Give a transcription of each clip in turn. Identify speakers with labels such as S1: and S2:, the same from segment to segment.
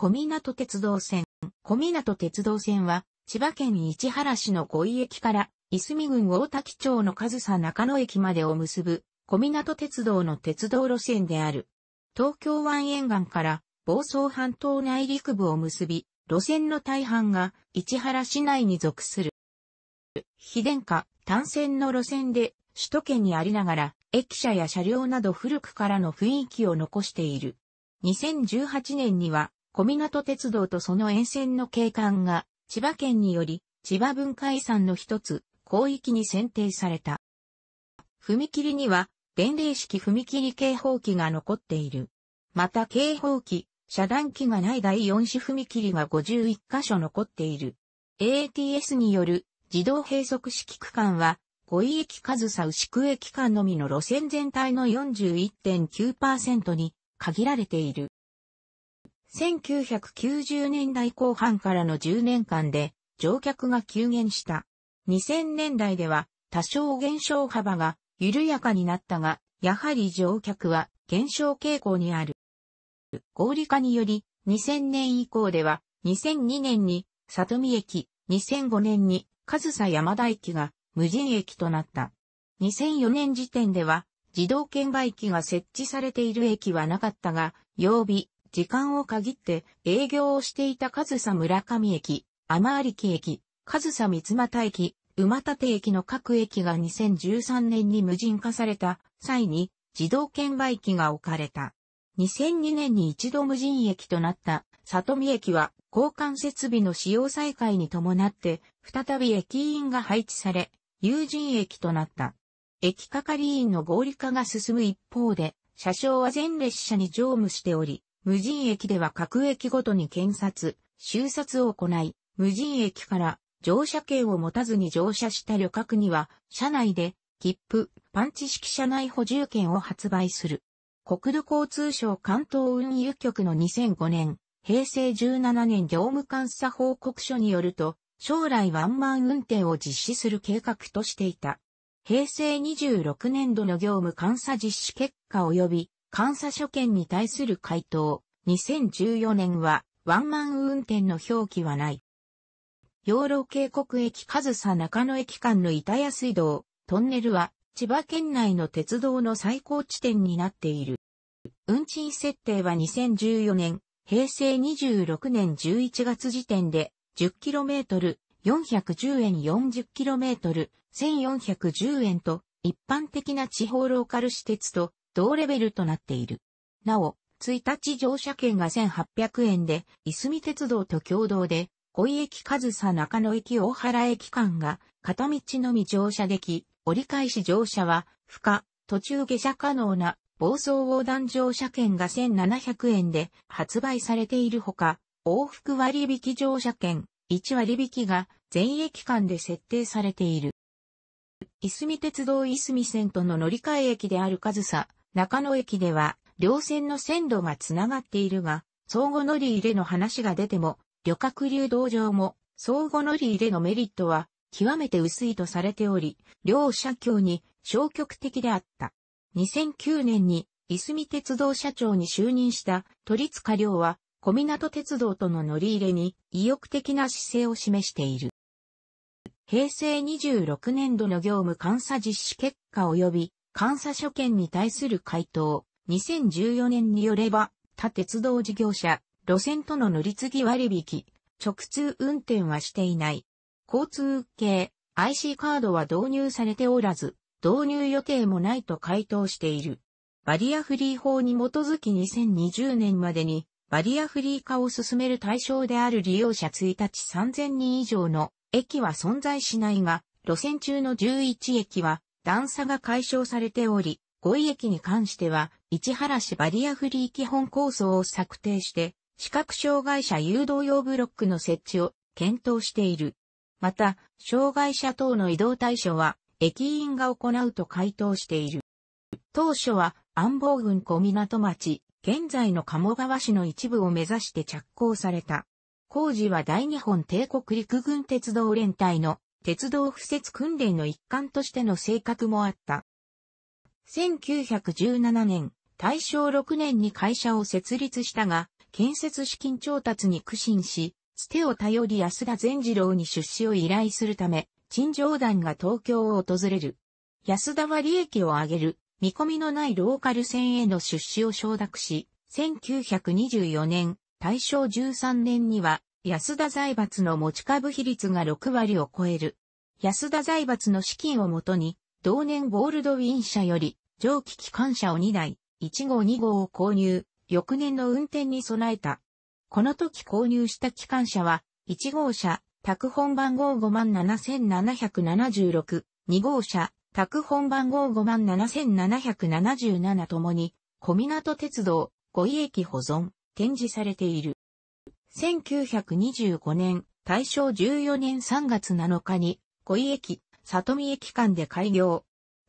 S1: 小湊鉄道線。小湊鉄道線は、千葉県市原市の五井駅から、いすみ郡大滝町の上総中野駅までを結ぶ、小湊鉄道の鉄道路線である。東京湾沿岸から、房総半島内陸部を結び、路線の大半が市原市内に属する。非電化、単線の路線で首都圏にありながら、駅舎や車両など古くからの雰囲気を残している。2018年には小湊鉄道とその沿線の景観が、千葉県により、千葉文化遺産の一つ、広域に選定された。踏切には、伝令式踏切警報器が残っている。また警報器、遮断機がない第4種踏切が51箇所残っている。a t s による自動閉塞式区間は、五井駅上総牛久駅間のみの路線全体の41.9%に限られている。1990年代後半からの10年間で乗客が急減した。2000年代では多少減少幅が緩やかになったが、やはり乗客は減少傾向にある。合理化により2000年以降では2002年に里見駅、2005年に上総山田駅が無人駅となった。2004年時点では自動券売機が設置されている駅はなかったが、曜日、時間を限って営業をしていた上総村上駅、天有木駅、上総三又駅、馬立駅の各駅が2013年に無人化された際に自動券売機が置かれた。2002年に一度無人駅となった里見駅は交換設備の使用再開に伴って再び駅員が配置され有人駅となった。駅係員の合理化が進む一方で車掌は全列車に乗務しており、無人駅では各駅ごとに検察、修察を行い、無人駅から乗車券を持たずに乗車した旅客には、車内で切符、パンチ式車内補充券を発売する。国土交通省関東運輸局の2005年、平成17年業務監査報告書によると、将来ワンマン運転を実施する計画としていた。平成26年度の業務監査実施結果及び監査所見に対する回答、2014年は、ワンマン運転の表記はない。養老渓谷駅上佐中野駅間の板谷水道、トンネルは、千葉県内の鉄道の最高地点になっている。運賃設定は2014年、平成26年11月時点で、10km、410円 40km、1410円と、一般的な地方ローカル私鉄と同レベルとなっている。なお、1日乗車券が1800円で、いすみ鉄道と共同で、小井駅上総中野駅大原駅間が、片道のみ乗車でき、折り返し乗車は、不可、途中下車可能な、暴走横断乗車券が1700円で発売されているほか、往復割引乗車券、1割引が全駅間で設定されている。いすみ鉄道いすみ線との乗り換え駅である上総中野駅では、両線の線路がつながっているが、相互乗り入れの話が出ても、旅客流道上も、相互乗り入れのメリットは、極めて薄いとされており、両社協に消極的であった。2009年に、いすみ鉄道社長に就任した鳥塚亮は、小港鉄道との乗り入れに意欲的な姿勢を示している。平成26年度の業務監査実施結果及び監査所見に対する回答、2014年によれば、他鉄道事業者、路線との乗り継ぎ割引、直通運転はしていない。交通系 IC カードは導入されておらず、導入予定もないと回答している。バリアフリー法に基づき2020年までに、バリアフリー化を進める対象である利用者1日3000人以上の駅は存在しないが、路線中の11駅は段差が解消されており、五位駅に関しては、市原市バリアフリー基本構想を策定して、視覚障害者誘導用ブロックの設置を検討している。また、障害者等の移動対処は、駅員が行うと回答している。当初は、安房郡小港町、現在の鴨川市の一部を目指して着工された。工事は大日本帝国陸軍鉄道連隊の鉄道敷設訓練の一環としての性格もあった。1917年、大正6年に会社を設立したが、建設資金調達に苦心し、つてを頼り安田善次郎に出資を依頼するため、陳情団が東京を訪れる。安田は利益を上げる、見込みのないローカル線への出資を承諾し、1924年、大正13年には安田財閥の持ち株比率が6割を超える。安田財閥の資金をもとに、同年ゴールドウィン社より、蒸気機関車を2台、1号2号を購入、翌年の運転に備えた。この時購入した機関車は、1号車、宅本番号57776、2号車、宅本番号57777ともに、小港鉄道、五井駅保存、展示されている。1925年、大正14年3月7日に、小井駅、里見駅間で開業。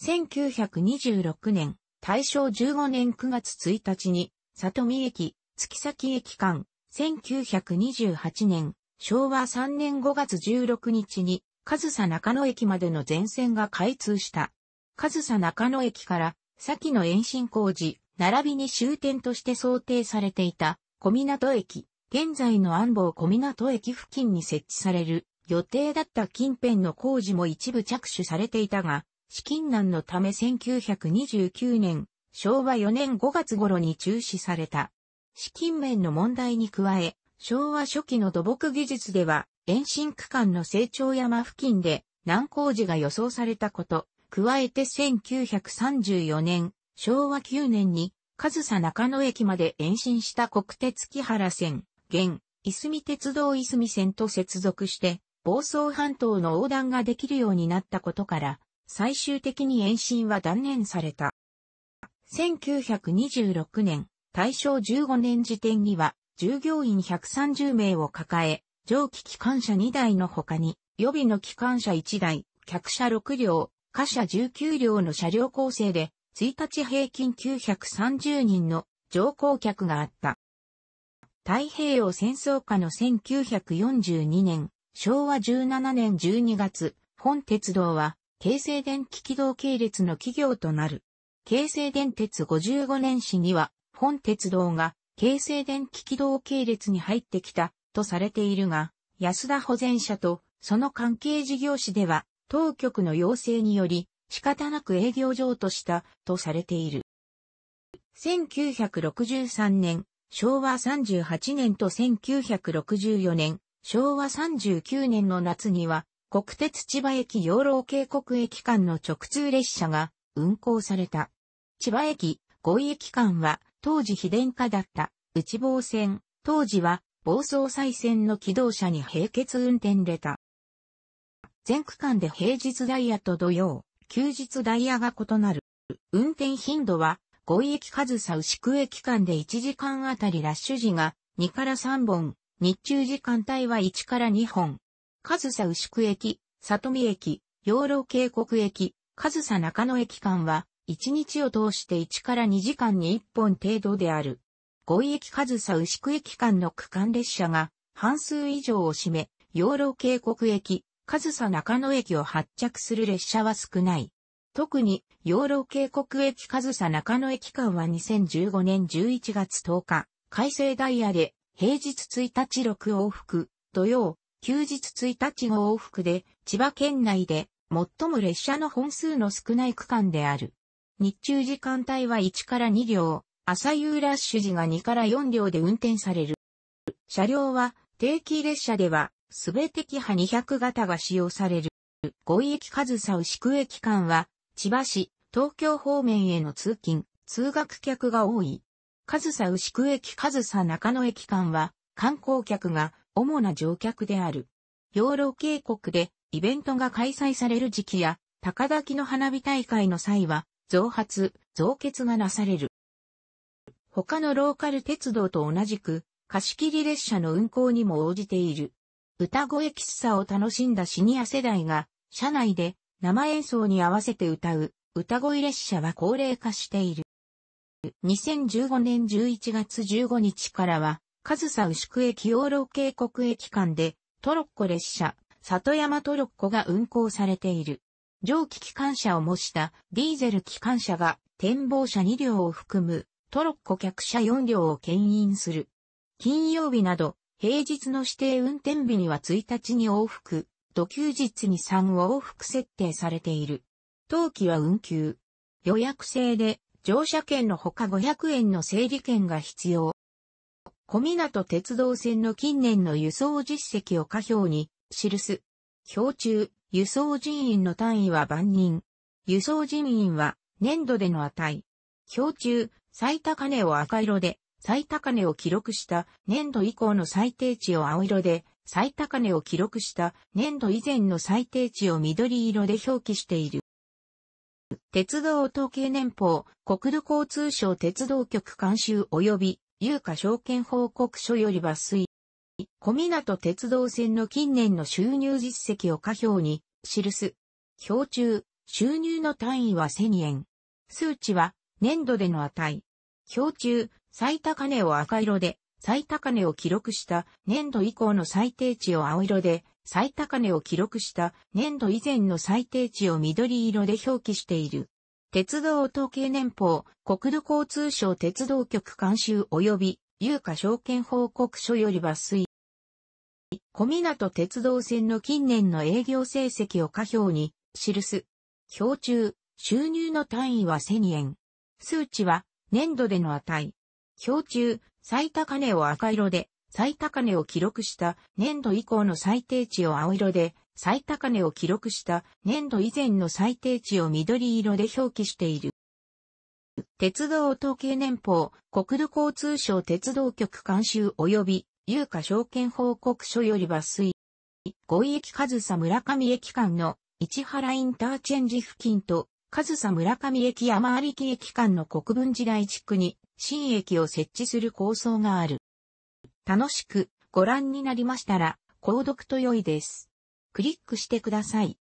S1: 1926年、大正15年9月1日に、里見駅、月崎駅間。1928年、昭和3年5月16日に、上総中野駅までの全線が開通した。上総中野駅から、先の延伸工事、並びに終点として想定されていた、小港駅、現在の安房小港駅付近に設置される予定だった近辺の工事も一部着手されていたが、資金難のため1929年、昭和4年5月頃に中止された。資金面の問題に加え、昭和初期の土木技術では、延伸区間の成長山付近で難工事が予想されたこと、加えて1934年、昭和9年に、上総中野駅まで延伸した国鉄木原線、現、いすみ鉄道いすみ線と接続して、房総半島の横断ができるようになったことから、最終的に延伸は断念された。1926年、大正15年時点には、従業員130名を抱え、蒸気機関車2台の他に、予備の機関車1台、客車6両、貨車19両の車両構成で、1日平均930人の乗降客があった。太平洋戦争下の1942年、昭和17年12月、本鉄道は、京成電気軌道系列の企業となる。京成電鉄55年史には、本鉄道が京成電気軌道系列に入ってきたとされているが、安田保全社とその関係事業士では、当局の要請により仕方なく営業上としたとされている。1963年、昭和38年と1964年、昭和39年の夏には、国鉄千葉駅養老渓谷駅間の直通列車が運行された。千葉駅、五位駅間は当時非電化だった内房線、当時は暴走再線の機動車に並結運転れた。全区間で平日ダイヤと土曜、休日ダイヤが異なる。運転頻度は5駅上差牛久駅間で1時間あたりラッシュ時が2から3本、日中時間帯は1から2本。上総牛久駅、里見駅、養老渓谷駅、上総中野駅間は、1日を通して1から2時間に1本程度である。5駅上総牛久駅間の区間列車が、半数以上を占め、養老渓谷駅、上総中野駅を発着する列車は少ない。特に、養老渓谷駅上総中野駅間は2015年11月10日、改正ダイヤで、平日1日6往復、土曜、休日1日5往復で、千葉県内で、最も列車の本数の少ない区間である。日中時間帯は1から2両、朝夕ラッシュ時が2から4両で運転される。車両は定期列車では、すべて機派200型が使用される。5駅上総牛久駅間は、千葉市、東京方面への通勤、通学客が多い。上総牛久駅上総中野駅間は観光客が主な乗客である。養老渓谷でイベントが開催される時期や高滝の花火大会の際は増発、増結がなされる。他のローカル鉄道と同じく貸切列車の運行にも応じている。歌声喫茶を楽しんだシニア世代が車内で生演奏に合わせて歌う歌声列車は高齢化している。2015年11月15日からは、上総宿駅養老渓谷駅間でトロッコ列車、里山トロッコが運行されている。蒸気機関車を模したディーゼル機関車が展望車2両を含むトロッコ客車4両を牽引する。金曜日など平日の指定運転日には1日に往復土休日に3往復設定されている。当期は運休。予約制で乗車券のほか500円の整理券が必要。小港鉄道線の近年の輸送実績を下表に記す。表中、輸送人員の単位は万人。輸送人員は年度での値。表中、最高値を赤色で、最高値を記録した年度以降の最低値を青色で、最高値を記録した年度以前の最低値を緑色で表記している。鉄道統計年報、国土交通省鉄道局監修及び、有価証券報告書より抜粋。小港鉄道線の近年の収入実績を下表に記す。表中、収入の単位は1000円。数値は年度での値。表中、最高値を赤色で、最高値を記録した年度以降の最低値を青色で、最高値を記録した年度以前の最低値を緑色で表記している。鉄道統計年報、国土交通省鉄道局監修及び、有価証券報告書より抜粋。小港鉄道線の近年の営業成績を下表に記す。表中、収入の単位は1000円。数値は年度での値。表中、最高値を赤色で、最高値を記録した年度以降の最低値を青色で、最高値を記録した年度以前の最低値を緑色で表記している。鉄道統計年報、国土交通省鉄道局監修及び、有価証券報告書より抜粋。五井駅上総村上駅間の市原インターチェンジ付近と上総村上駅山有木駅間の国分寺台地区に新駅を設置する構想がある。楽しくご覧になりましたら、購読と良いです。クリックしてください。